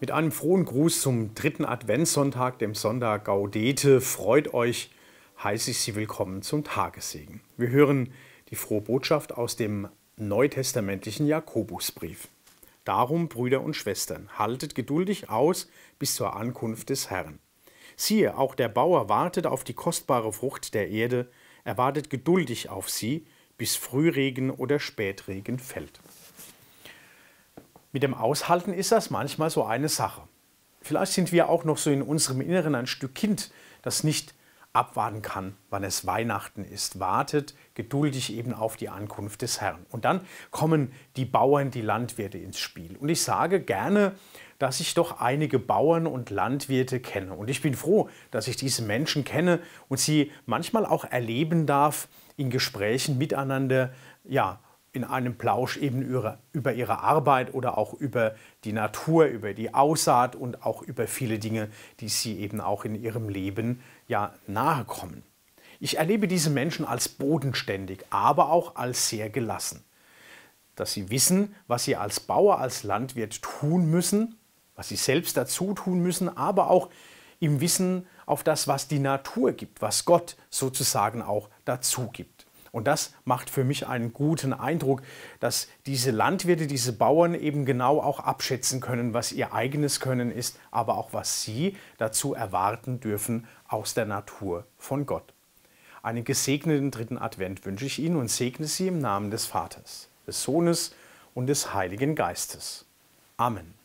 Mit einem frohen Gruß zum dritten Adventssonntag, dem Sonntag Gaudete, freut euch, heiße ich Sie willkommen zum Tagessegen. Wir hören die frohe Botschaft aus dem neutestamentlichen Jakobusbrief. Darum, Brüder und Schwestern, haltet geduldig aus bis zur Ankunft des Herrn. Siehe, auch der Bauer wartet auf die kostbare Frucht der Erde, er wartet geduldig auf sie, bis Frühregen oder Spätregen fällt. Mit dem Aushalten ist das manchmal so eine Sache. Vielleicht sind wir auch noch so in unserem Inneren ein Stück Kind, das nicht abwarten kann, wann es Weihnachten ist, wartet geduldig eben auf die Ankunft des Herrn. Und dann kommen die Bauern, die Landwirte ins Spiel. Und ich sage gerne, dass ich doch einige Bauern und Landwirte kenne. Und ich bin froh, dass ich diese Menschen kenne und sie manchmal auch erleben darf in Gesprächen miteinander, ja, in einem Plausch eben über, über ihre Arbeit oder auch über die Natur, über die Aussaat und auch über viele Dinge, die sie eben auch in ihrem Leben ja nahe kommen. Ich erlebe diese Menschen als bodenständig, aber auch als sehr gelassen. Dass sie wissen, was sie als Bauer, als Landwirt tun müssen, was sie selbst dazu tun müssen, aber auch im Wissen auf das, was die Natur gibt, was Gott sozusagen auch dazu gibt. Und das macht für mich einen guten Eindruck, dass diese Landwirte, diese Bauern eben genau auch abschätzen können, was ihr eigenes Können ist, aber auch was sie dazu erwarten dürfen aus der Natur von Gott. Einen gesegneten dritten Advent wünsche ich Ihnen und segne Sie im Namen des Vaters, des Sohnes und des Heiligen Geistes. Amen.